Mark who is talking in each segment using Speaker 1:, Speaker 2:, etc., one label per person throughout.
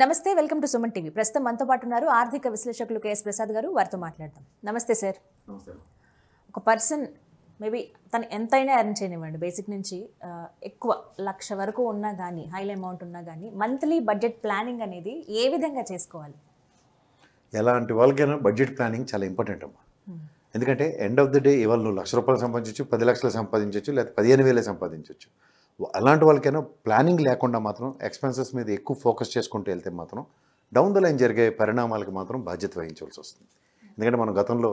Speaker 1: నమస్తే welcome to Suman TV ప్రస్తుతం మనతో పాటు ఉన్నారు ఆర్థిక విశ్లేషకులు కేఎస్ ప్రసాద్ గారు వారితో మాట్లాడతాం నమస్తే సార్ ఒక పర్సన్ మేబీ తను ఎంతైనా ఎర్న్ చేయనివ్వండి బేసిక్ నుంచి ఎక్కువ లక్ష వరకు ఉన్నా కానీ హైల్ అమౌంట్ ఉన్నా కానీ మంత్లీ బడ్జెట్ ప్లానింగ్ అనేది ఏ విధంగా చేసుకోవాలి
Speaker 2: ఎలాంటి వాళ్ళకైనా బడ్జెట్ ప్లానింగ్ చాలా ఇంపార్టెంట్ అమ్మా ఎందుకంటే ఎండ్ ఆఫ్ ద డే ఇవాళ నువ్వు లక్ష రూపాయలు సంపాదించవచ్చు పది లక్షలు సంపాదించవచ్చు లేకపోతే పదిహేను వేలే సంపాదించవచ్చు అలాంటి వాళ్ళకైనా ప్లానింగ్ లేకుండా మాత్రం ఎక్స్పెన్సెస్ మీద ఎక్కువ ఫోకస్ చేసుకుంటూ వెళ్తే మాత్రం డౌన్ ద లైన్ జరిగే పరిణామాలకు మాత్రం బాధ్యత వహించవలసి వస్తుంది ఎందుకంటే మనం గతంలో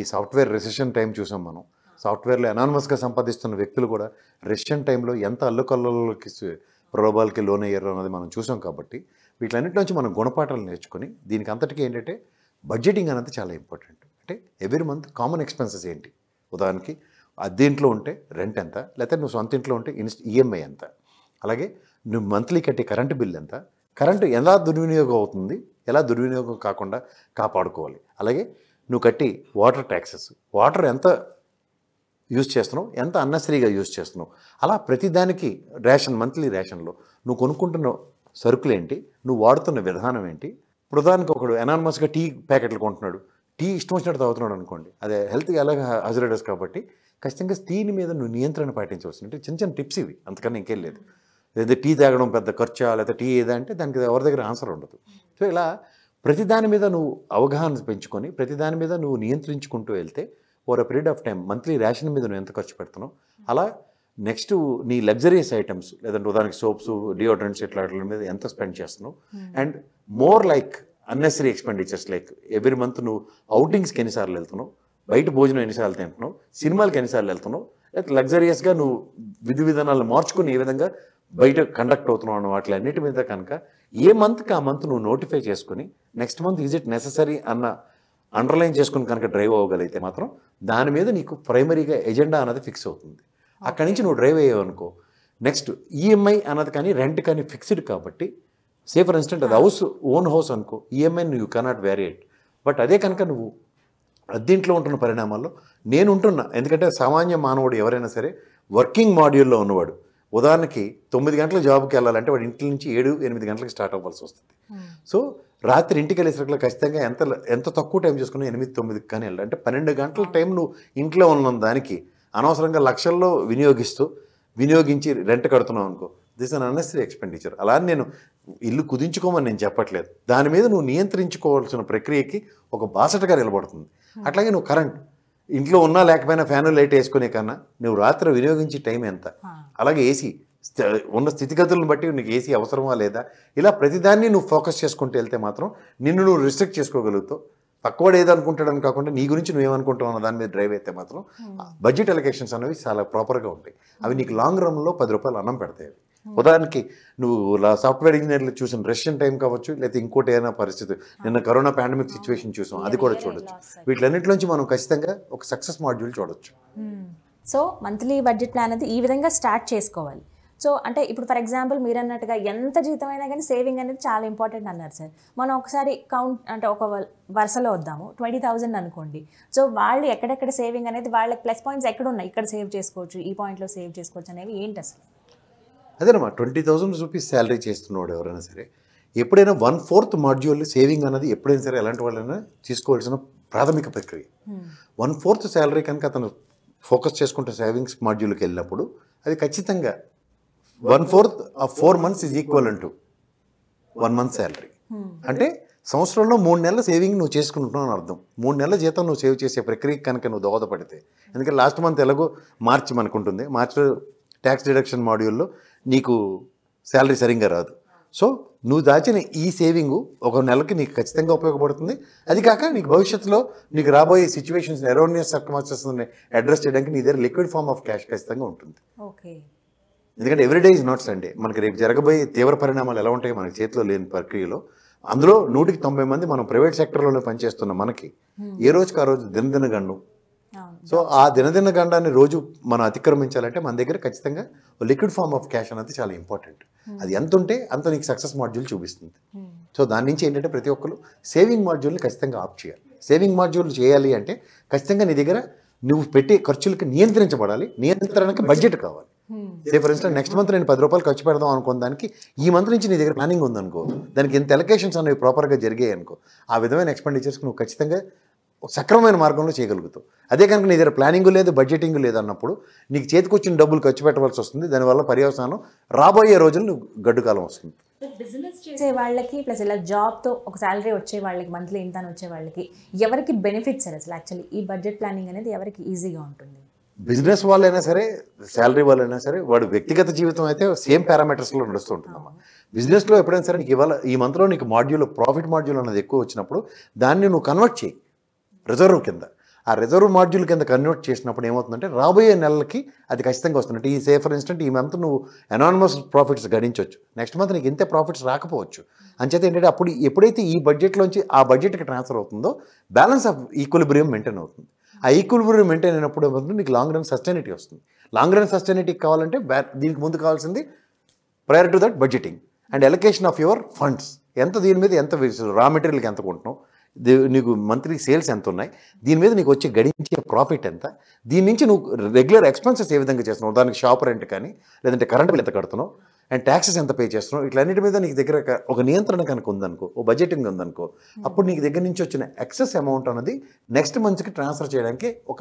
Speaker 2: ఈ సాఫ్ట్వేర్ రెసిషన్ టైం చూసాం మనం సాఫ్ట్వేర్లో అనానమస్గా సంపాదిస్తున్న వ్యక్తులు కూడా రెసిషన్ టైంలో ఎంత అల్లుకల్లోకి ప్రలోభాలకి అయ్యారు అన్నది మనం చూసాం కాబట్టి వీటిలన్నిటి నుంచి మనం గుణపాఠాలు నేర్చుకొని దీనికి అంతటికీ ఏంటంటే బడ్జెటింగ్ అనేది చాలా ఇంపార్టెంట్ అంటే ఎవ్రీ మంత్ కామన్ ఎక్స్పెన్సెస్ ఏంటి ఉదాహరణకి ఇంట్లో ఉంటే రెంట్ ఎంత లేకపోతే నువ్వు సొంత ఇంట్లో ఉంటే ఇన్స్ట్ ఈఎంఐ ఎంత అలాగే నువ్వు మంత్లీ కట్టే కరెంటు బిల్ ఎంత కరెంటు ఎలా దుర్వినియోగం అవుతుంది ఎలా దుర్వినియోగం కాకుండా కాపాడుకోవాలి అలాగే నువ్వు కట్టి వాటర్ ట్యాక్సెస్ వాటర్ ఎంత యూజ్ చేస్తున్నావు ఎంత అన్నసరీగా యూజ్ చేస్తున్నావు అలా ప్రతిదానికి రేషన్ మంత్లీ రేషన్లో నువ్వు కొనుక్కుంటున్న సరుకులు ఏంటి నువ్వు వాడుతున్న విధానం ఏంటి ప్రధానికి ఒకడు ఎనానమస్గా టీ ప్యాకెట్లు కొంటున్నాడు టీ ఇష్టం వచ్చినట్టు తాగుతున్నాడు అనుకోండి అదే హెల్త్కి ఎలాగ హజరేటస్ కాబట్టి ఖచ్చితంగా స్త్రీని మీద నువ్వు నియంత్రణ పాటించవచ్చు అంటే చిన్న చిన్న టిప్స్ ఇవి అంతకన్నా ఇంకేం లేదు లేదా టీ తాగడం పెద్ద ఖర్చా లేదా టీ ఏదా అంటే దానికి ఎవరి దగ్గర ఆన్సర్ ఉండదు సో ఇలా ప్రతి దాని మీద నువ్వు అవగాహన పెంచుకొని ప్రతి దాని మీద నువ్వు నియంత్రించుకుంటూ వెళ్తే or period of time monthly ration మీద నువ్వు ఎంత ఖర్చు పెడుతున్నావు అలా నెక్స్ట్ నీ లగ్జరీస్ ఐటమ్స్ లేదంటే ఉదాహరణకి సోప్స్ డియోడ్రెంట్స్ ఇట్లా మీద ఎంత స్పెండ్ చేస్తున్నావు hmm. And more like unnecessary expenditures like every month నువ్వు అవుటింగ్స్కి ఎన్నిసార్లు వెళ్తున్నావు బయట భోజనం ఎన్నిసార్లు తింటున్నావు సినిమాలకు ఎన్నిసార్లు వెళ్తున్నావు లేకపోతే లగ్జరియస్గా నువ్వు విధి విధానాలు మార్చుకుని ఏ విధంగా బయట కండక్ట్ అవుతున్నావు అన్న వాటి అన్నిటి మీద కనుక ఏ మంత్కి ఆ మంత్ నువ్వు నోటిఫై చేసుకుని next month is it necessary అన్న అండర్లైన్ చేసుకుని కనుక డ్రైవ్ అవ్వగలిగితే మాత్రం దాని మీద నీకు ప్రైమరీగా ఎజెండా అన్నది ఫిక్స్ అవుతుంది అక్కడి నుంచి నువ్వు డ్రైవ్ అయ్యావు అనుకో నెక్స్ట్ ఈఎంఐ e అన్నది కానీ రెంట్ కానీ ఫిక్స్డ్ కాబట్టి సే ఫర్ ఇన్స్టెంట్ అది హౌస్ ఓన్ హౌస్ అనుకో ఈఎంఐ నువ్వు కెనాట్ వేరియట్ బట్ అదే కనుక నువ్వు దీంట్లో ఉంటున్న పరిణామాల్లో నేను ఉంటున్నా ఎందుకంటే సామాన్య మానవుడు ఎవరైనా సరే వర్కింగ్ మాడ్యూల్లో ఉన్నవాడు ఉదాహరణకి తొమ్మిది గంటల జాబ్కి వెళ్ళాలంటే వాడు ఇంటి నుంచి ఏడు ఎనిమిది గంటలకు స్టార్ట్ అవ్వాల్సి వస్తుంది hmm. సో రాత్రి ఇంటికి వెళ్ళేసరికి ఖచ్చితంగా ఎంత ఎంత తక్కువ టైం చేసుకున్నా ఎనిమిది తొమ్మిది కానీ వెళ్ళాలి అంటే పన్నెండు గంటల hmm. టైం నువ్వు ఇంట్లో ఉన్న దానికి అనవసరంగా లక్షల్లో వినియోగిస్తూ వినియోగించి రెంట్ కడుతున్నావు అనుకో దిస్ అన్ అన్నెసరీ ఎక్స్పెండిచర్ అలా నేను ఇల్లు కుదించుకోమని నేను చెప్పట్లేదు దాని మీద నువ్వు నియంత్రించుకోవాల్సిన ప్రక్రియకి ఒక బాసటగా నిలబడుతుంది అట్లాగే నువ్వు కరెంట్ ఇంట్లో ఉన్నా లేకపోయినా ఫ్యాను లైట్ వేసుకునే కన్నా నువ్వు రాత్రి వినియోగించే టైం ఎంత అలాగే ఏసీ ఉన్న స్థితిగతులను బట్టి నీకు ఏసీ అవసరమా లేదా ఇలా ప్రతిదాన్ని నువ్వు ఫోకస్ చేసుకుంటూ వెళ్తే మాత్రం నిన్ను నువ్వు రిస్ట్రిక్ట్ చేసుకోగలుగుతావు పక్కవాడు ఏదనుకుంటాడని కాకుండా నీ గురించి నువ్వేమనుకుంటావు అన్న దాని మీద డ్రైవ్ అయితే మాత్రం బడ్జెట్ ఎలకేషన్స్ అనేవి చాలా ప్రాపర్గా ఉంటాయి అవి నీకు లాంగ్ రన్లో పది రూపాయలు అన్నం పెడతాయి ఉదాహరణకి నువ్వు సాఫ్ట్వేర్ ఇంజనీర్లు చూసిన రష్యన్ టైం కావచ్చు లేకపోతే ఇంకోటి ఏదైనా పరిస్థితి నిన్న కరోనా పాండమిక్ సిచ్యువేషన్ చూసాం అది కూడా చూడొచ్చు వీటిలన్నింటిలోంచి మనం ఖచ్చితంగా ఒక సక్సెస్ మాడ్యూల్ చూడొచ్చు
Speaker 1: సో మంత్లీ బడ్జెట్ ప్లాన్ అనేది ఈ విధంగా స్టార్ట్ చేసుకోవాలి సో అంటే ఇప్పుడు ఫర్ ఎగ్జాంపుల్ మీరు అన్నట్టుగా ఎంత జీతం అయినా కానీ సేవింగ్ అనేది చాలా ఇంపార్టెంట్ అన్నారు సార్ మనం ఒకసారి కౌంట్ అంటే ఒక వరుసలో వద్దాము ట్వంటీ థౌజండ్ అనుకోండి సో వాళ్ళు ఎక్కడెక్కడ సేవింగ్ అనేది వాళ్ళకి ప్లస్ పాయింట్స్ ఎక్కడ ఉన్నాయి ఇక్కడ సేవ్ చేసుకోవచ్చు ఈ పాయింట్లో సేవ్ చేసుకోవచ్చు అనేవి ఏంటి అసలు
Speaker 2: అదేనమ్మా ట్వంటీ థౌసండ్ రూపీస్ శాలరీ చేస్తున్నవాడు ఎవరైనా సరే ఎప్పుడైనా వన్ ఫోర్త్ మాడ్యూల్ సేవింగ్ అన్నది ఎప్పుడైనా సరే ఎలాంటి వాళ్ళైనా తీసుకోవాల్సిన ప్రాథమిక ప్రక్రియ hmm. వన్ ఫోర్త్ శాలరీ కనుక అతను ఫోకస్ చేసుకుంటే సేవింగ్స్ మాడ్యూల్కి వెళ్ళినప్పుడు అది ఖచ్చితంగా వన్ ఫోర్త్ ఆ ఫోర్ మంత్స్ ఈజ్ ఈక్వల్ అంటూ వన్ మంత్ శాలరీ అంటే సంవత్సరంలో మూడు నెలల సేవింగ్ నువ్వు చేసుకుంటున్నావు అని అర్థం మూడు నెలల జీతం నువ్వు సేవ్ చేసే ప్రక్రియ కనుక నువ్వు దోహదపడితే ఎందుకంటే లాస్ట్ మంత్ ఎలాగో మార్చి మనకుంటుంది మార్చిలో ట్యాక్స్ డిడక్షన్ మాడ్యూల్లో నీకు శాలరీ సరిగ్గా రాదు సో నువ్వు దాచిన ఈ సేవింగ్ ఒక నెలకి నీకు ఖచ్చితంగా ఉపయోగపడుతుంది అది కాక నీకు భవిష్యత్తులో నీకు రాబోయే సిచ్యువేషన్స్ ఎరోనియస్ సర్కమాస్టర్స్ అడ్రస్ చేయడానికి నీ దగ్గర లిక్విడ్ ఫామ్ ఆఫ్ క్యాష్ ఖచ్చితంగా ఉంటుంది ఎందుకంటే ఎవ్రీడే ఇస్ నాట్ సండే మనకి రేపు జరగబోయే తీవ్ర పరిణామాలు ఎలా ఉంటాయో మనకి చేతిలో లేని ప్రక్రియలో అందులో నూటికి తొంభై మంది మనం ప్రైవేట్ సెక్టర్లోనే పనిచేస్తున్న మనకి ఏ రోజుకి ఆ రోజు దినదినగండు సో ఆ దినదిన గండాన్ని రోజు మనం అతిక్రమించాలంటే మన దగ్గర ఖచ్చితంగా లిక్విడ్ ఫామ్ ఆఫ్ క్యాష్ అనేది చాలా ఇంపార్టెంట్ hmm. అది ఎంత ఉంటే అంత నీకు సక్సెస్ మాడ్యూల్ చూపిస్తుంది hmm. సో దాని నుంచి ఏంటంటే ప్రతి ఒక్కరు సేవింగ్ మాడ్యూల్ని ఖచ్చితంగా ఆప్ చేయాలి సేవింగ్ మాడ్యూల్ చేయాలి అంటే ఖచ్చితంగా నీ దగ్గర నువ్వు పెట్టే ఖర్చులకు నియంత్రించబడాలి నియంత్రణకి hmm. బడ్జెట్ కావాలి say for instance next month నేను పది రూపాయలు ఖర్చు పెడదాం అనుకున్న దానికి ఈ మంత్ నుంచి నీ దగ్గర ప్లానింగ్ ఉందనుకో దానికి ఇంత ఎలకేషన్స్ అనేవి ప్రాపర్గా జరిగాయి అనుకో ఆ విధమైన ఎక్స్పెండిచర్స్ నువ్వు ఖచ్చితంగా ఒక సక్రమమైన మార్గంలో చేయగలుగుతావు అదే కనుక నీ దగ్గర ప్లానింగ్ లేదు బడ్జెటింగ్ లేదు అన్నప్పుడు నీకు చేతికొచ్చిన డబ్బులు ఖర్చు పెట్టవలసి వస్తుంది దానివల్ల పర్యవసానం రాబోయే రోజులు గడ్డుకాలం వస్తుంది
Speaker 1: బిజినెస్ చేసే వాళ్ళకి ప్లస్ ఇలా జాబ్తో ఒక శాలరీ వచ్చే వాళ్ళకి మంత్లీ ఇంత వచ్చే వాళ్ళకి ఎవరికి బెనిఫిట్స్ సార్ అసలు యాక్చువల్లీ ఈ బడ్జెట్ ప్లానింగ్ అనేది ఎవరికి ఈజీగా ఉంటుంది
Speaker 2: బిజినెస్ వాళ్ళైనా సరే శాలరీ వాళ్ళైనా సరే వాడు వ్యక్తిగత జీవితం అయితే సేమ్ పారామీటర్స్లో నడుస్తుంటుందమ్మా బిజినెస్లో ఎప్పుడైనా సరే నీకు ఇవాళ ఈ మంత్లో నీకు మాడ్యూల్ ప్రాఫిట్ మాడ్యూల్ అనేది ఎక్కువ వచ్చినప్పుడు దాన్ని నువ్వు కన్వర్ట్ చేయి రిజర్వ్ కింద ఆ రిజర్వ్ మాడ్యూల్ కింద కన్వర్ట్ చేసినప్పుడు ఏమవుతుందంటే రాబోయే నెలలకి అది ఖచ్చితంగా వస్తుందంటే ఈ సేఫర్ ఫర్ ఇన్స్టెంట్ ఈ మంత్ నువ్వు అనానమస్ ప్రాఫిట్స్ గడించవచ్చు నెక్స్ట్ మంత్ నీకు ఇంతే ప్రాఫిట్స్ రాకపోవచ్చు అంచేత ఏంటంటే అప్పుడు ఎప్పుడైతే ఈ బడ్జెట్లోంచి ఆ బడ్జెట్కి ట్రాన్స్ఫర్ అవుతుందో బ్యాలెన్స్ ఆఫ్ ఈక్వలిబ్రియం మెయింటైన్ అవుతుంది ఆ ఈక్వలిబ్రియం మెయింటైన్ అయినప్పుడు ఏమవుతుంది నీకు లాంగ్ రన్ సస్టైనిటీ వస్తుంది లాంగ్ రన్ సస్టైనిటీ కావాలంటే దీనికి ముందు కావాల్సింది prior to that budgeting and allocation of your funds ఎంత దీని మీద ఎంత రా మెటీరియల్కి ఎంత కొంటున్నావు నీకు మంత్లీ సేల్స్ ఎంత ఉన్నాయి దీని మీద నీకు వచ్చే గడించే ప్రాఫిట్ ఎంత దీని నుంచి నువ్వు రెగ్యులర్ ఎక్స్పెన్సెస్ ఏ విధంగా చేస్తున్నావు దానికి షాప్ రెంట్ కానీ లేదంటే కరెంట్ బిల్ ఎంత కడుతున్నావు అండ్ ట్యాక్సెస్ ఎంత పే చేస్తున్నావు ఇట్లన్నిటి మీద నీకు దగ్గర ఒక నియంత్రణ కనుక ఉందనుకో ఓ బడ్జెటింగ్ ఉందనుకో అప్పుడు నీకు దగ్గర నుంచి వచ్చిన ఎక్సెస్ అమౌంట్ అన్నది నెక్స్ట్ మంత్స్కి ట్రాన్స్ఫర్ చేయడానికి ఒక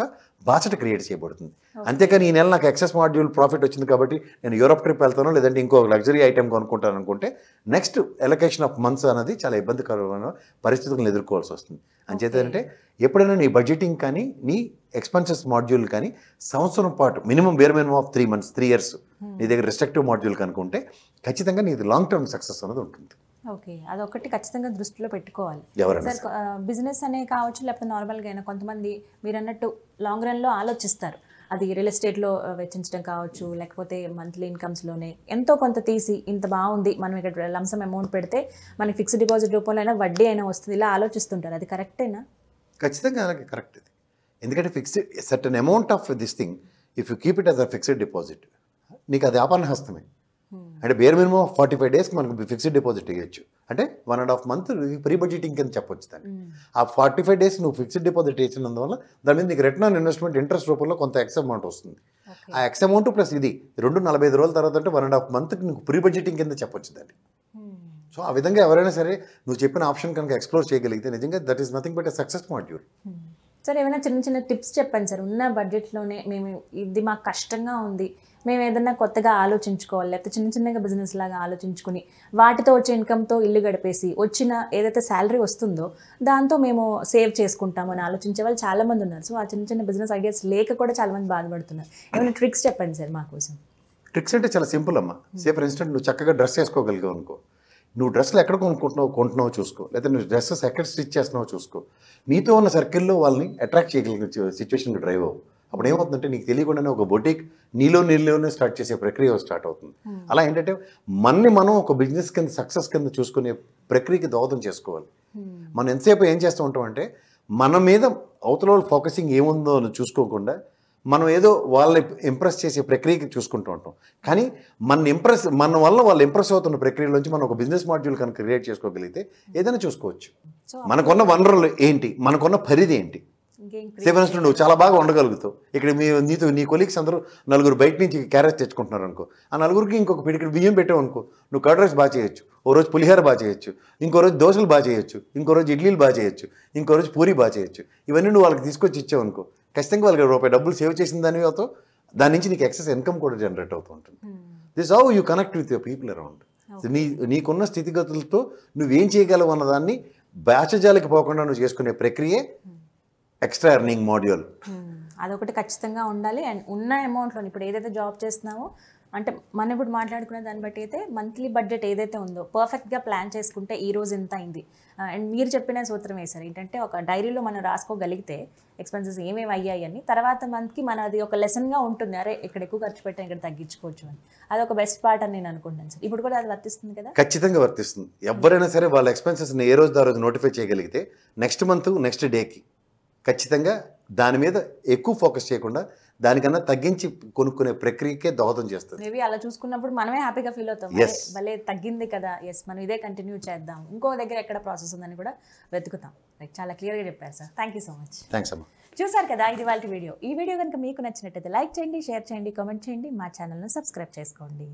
Speaker 2: బాసట క్రియేట్ చేయబడుతుంది అంతేకాని ఈ నెల నాకు ఎక్సెస్ మాడ్యూల్ ప్రాఫిట్ వచ్చింది కాబట్టి నేను యూరోప్ ట్రిప్ వెళ్తాను లేదంటే ఇంకో లగ్జరీ ఐటెం కొనుక్కుంటాను అనుకుంటే నెక్స్ట్ ఎలకేషన్ ఆఫ్ మంత్స్ అనేది చాలా ఇబ్బందికరమైన పరిస్థితులను ఎదుర్కోవాల్సి వస్తుంది అంచేతంటే ఎప్పుడైనా నీ బడ్జెటింగ్ కానీ నీ ఎక్స్పెన్సెస్ మాడ్యూల్ కానీ సంవత్సరం పాటు minimum where minimum of three months three years నీ దగ్గర రిస్ట్రక్టివ్ మాడ్యూల్ కనుకుంటే ఖచ్చితంగా నీది లాంగ్ టర్మ్ సక్సెస్ అనేది ఉంటుంది
Speaker 1: ఓకే అదొకటి ఖచ్చితంగా దృష్టిలో పెట్టుకోవాలి సార్ బిజినెస్ అనే కావచ్చు లేకపోతే నార్మల్గా అయినా కొంతమంది మీరు అన్నట్టు లాంగ్ రన్లో ఆలోచిస్తారు అది రియల్ ఎస్టేట్లో వెచ్చించడం కావచ్చు లేకపోతే మంత్లీ ఇన్కమ్స్లోనే ఎంతో కొంత తీసి ఇంత బాగుంది మనం ఇక్కడ లంసం అమౌంట్ పెడితే మనకి ఫిక్స్డ్ డిపాజిట్ రూపంలో అయినా వడ్డీ అయినా వస్తుంది ఇలా ఆలోచిస్తుంటారు అది కరెక్టేనా
Speaker 2: ఖచ్చితంగా అలాగే కరెక్ట్ ఇది ఎందుకంటే fixed certain amount of this thing if you keep it as a fixed deposit నీకు అది వ్యాపారణ హస్తమే hmm. అంటే బేర్ మినిమం ఫార్టీ ఫైవ్ డేస్కి మనకు ఫిక్స్డ్ డిపాజిట్ వేయచ్చు అంటే one and half month pre budgeting కింద చెప్పొచ్చు దాన్ని hmm. ఆ ఫార్టీ ఫైవ్ డేస్ నువ్వు ఫిక్స్డ్ డిపాజిట్ వేసినందువల్ల దాని మీద నీకు రిటర్న్ ఆన్ ఇన్వెస్ట్మెంట్ ఇంట్రెస్ట్ రూపంలో కొంత ఎక్స్ అమౌంట్ వస్తుంది ఆ ఎక్స్ అమౌంట్ ప్లస్ ఇది రెండు నలభై ఐదు రోజుల తర్వాత అంటే వన్ అండ్ హాఫ్ మంత్ నీకు ప్రీ బడ్జెటింగ్ కింద చెప్పొచ్చు దాన్ని
Speaker 1: hmm. సో
Speaker 2: ఆ విధంగా ఎవరైనా సరే నువ్వు చెప్పిన ఆప్షన్ కనుక ఎక్స్ప్లోర్ చేయగలిగితే నిజంగా that is nothing but a success module
Speaker 1: sir ఏమైనా చిన్న చిన్న టిప్స్ చెప్పండి సార్ ఉన్న బడ్జెట్లోనే మేము ఇది మాకు కష్టంగా ఉంది మేము ఏదన్నా కొత్తగా ఆలోచించుకోవాలి లేకపోతే చిన్న చిన్నగా బిజినెస్ లాగా ఆలోచించుకుని వాటితో వచ్చే ఇన్కమ్తో ఇల్లు గడిపేసి వచ్చిన ఏదైతే శాలరీ వస్తుందో దాంతో మేము సేవ్ చేసుకుంటాము అని ఆలోచించే వాళ్ళు చాలామంది ఉన్నారు సో ఆ చిన్న చిన్న బిజినెస్ ఐడియాస్ లేక కూడా చాలామంది బాధపడుతున్నారు ఏమైనా ట్రిక్స్ చెప్పండి సార్ మాకోసం
Speaker 2: ట్రిక్స్ అంటే చాలా సింపుల్ అమ్మా సే ఫర్ ఇన్స్టెంట్ నువ్వు చక్కగా డ్రెస్ వేసుకోగలిగావు అనుకో నువ్వు డ్రెస్సులు ఎక్కడ కొనుక్కుంటున్నావు కొంటున్నావు చూసుకో లేకపోతే నువ్వు డ్రెస్సెస్ ఎక్కడ స్టిచ్ చేస్తున్నావు చూసుకో నీతో ఉన్న సర్కిల్లో వాళ్ళని అట్రాక్ట్ చేయగలిగిన సిచ్యువేషన్కి డ్రైవ్ అవ్వు అప్పుడు ఏమవుతుందంటే నీకు తెలియకుండానే ఒక బొటిక్ నీలో నీళ్ళలోనే స్టార్ట్ చేసే ప్రక్రియ స్టార్ట్ అవుతుంది అలా ఏంటంటే మనని మనం ఒక బిజినెస్ కింద సక్సెస్ కింద చూసుకునే ప్రక్రియకి దోహదం చేసుకోవాలి మనం ఎంతసేపు ఏం చేస్తూ ఉంటామంటే మన మీద అవతల ఫోకసింగ్ ఏముందో అని చూసుకోకుండా మనం ఏదో వాళ్ళని ఇంప్రెస్ చేసే ప్రక్రియకి చూసుకుంటూ ఉంటాం కానీ మన ఇంప్రెస్ మన వల్ల వాళ్ళు ఇంప్రెస్ అవుతున్న ప్రక్రియలోంచి మనం ఒక బిజినెస్ మాడ్యూల్ కనుక క్రియేట్ చేసుకోగలిగితే ఏదైనా చూసుకోవచ్చు మనకున్న వనరులు ఏంటి మనకున్న పరిధి ఏంటి సేవన్స్ నువ్వు చాలా బాగా ఉండగలుగుతావు ఇక్కడ మీ నీతో నీ కొలీగ్స్ అందరూ నలుగురు బయట నుంచి క్యారెట్స్ తెచ్చుకుంటున్నారు అనుకో ఆ నలుగురికి ఇంకొక పిడికి బియ్యం పెట్టావు అనుకో నువ్వు కర్డ్ రైస్ బాగా చేయొచ్చు ఓ రోజు పులిహోర బాగా చేయొచ్చు ఇంకో రోజు దోశలు బాగా చేయొచ్చు ఇంకో రోజు ఇడ్లీలు బాగా చేయొచ్చు ఇంకో రోజు పూరి బాగా చేయొచ్చు ఇవన్నీ నువ్వు వాళ్ళకి తీసుకొచ్చి ఇచ్చావు అనుకో ఖచ్చితంగా వాళ్ళకి రూపాయి డబ్బులు సేవ్ చేసిన దాని అవుతావు దాని నుంచి నీకు ఎక్సెస్ ఇన్కమ్ కూడా జనరేట్ అవుతూ ఉంటుంది this how you connect with your people around నీ నీకున్న స్థితిగతులతో నువ్వేం చేయగలవు అన్నదాన్ని బాచజాలకి పోకుండా నువ్వు చేసుకునే ప్రక్రియ hmm. ఎక్స్ట్రా ఎర్నింగ్ మాడ్యూల్
Speaker 1: అదొకటి ఖచ్చితంగా ఉండాలి అండ్ ఉన్న అమౌంట్లో ఇప్పుడు ఏదైతే జాబ్ చేస్తున్నామో అంటే మనం ఇప్పుడు మాట్లాడుకునే దాన్ని బట్టి అయితే మంత్లీ బడ్జెట్ ఏదైతే ఉందో పర్ఫెక్ట్గా ప్లాన్ చేసుకుంటే ఈ రోజు ఎంత అయింది అండ్ మీరు చెప్పిన సూత్రం వేశారు ఏంటంటే ఒక డైరీలో మనం రాసుకోగలిగితే ఎక్స్పెన్సెస్ ఏమేమి అయ్యాయి అని తర్వాత మంత్కి మన అది ఒక లెసన్గా ఉంటుంది అరే ఇక్కడ ఎక్కువ ఖర్చు పెట్టాను ఇక్కడ తగ్గించుకోవచ్చు అని అది ఒక బెస్ట్ పార్ట్ అని నేను అనుకుంటాను సార్ ఇప్పుడు కూడా అది వర్తిస్తుంది కదా
Speaker 2: ఖచ్చితంగా వర్తిస్తుంది ఎవరైనా సరే వాళ్ళ ఎక్స్పెన్సెస్ని ఏ రోజు ఆ రోజు నోటిఫై చేయగలిగితే నెక్స్ట్ మంత్ నెక్స్ట్ డేకి ఖచ్చితంగా దాని మీద ఎక్కువ ఫోకస్ చేయకుండా దానికన్నా తగ్గించి కొనుక్కునే ప్రక్రియకే దోహదం చేస్తుంది
Speaker 1: మేబీ అలా చూసుకున్నప్పుడు మనమే హ్యాపీగా ఫీల్ అవుతాం భలే తగ్గింది కదా ఎస్ మనం ఇదే కంటిన్యూ చేద్దాం ఇంకో దగ్గర ఎక్కడ ప్రాసెస్ ఉందని కూడా వెతుకుతాం చాలా క్లియర్గా చెప్పారు sir thank so much thanks అమ్మా చూసారు కదా ఇది వాళ్ళ వీడియో ఈ వీడియో కనుక మీకు నచ్చినట్టయితే లైక్ చేయండి షేర్ చేయండి కామెంట్ చేయండి మా ఛానల్ను సబ్స్క్రైబ్ చేసుకోండి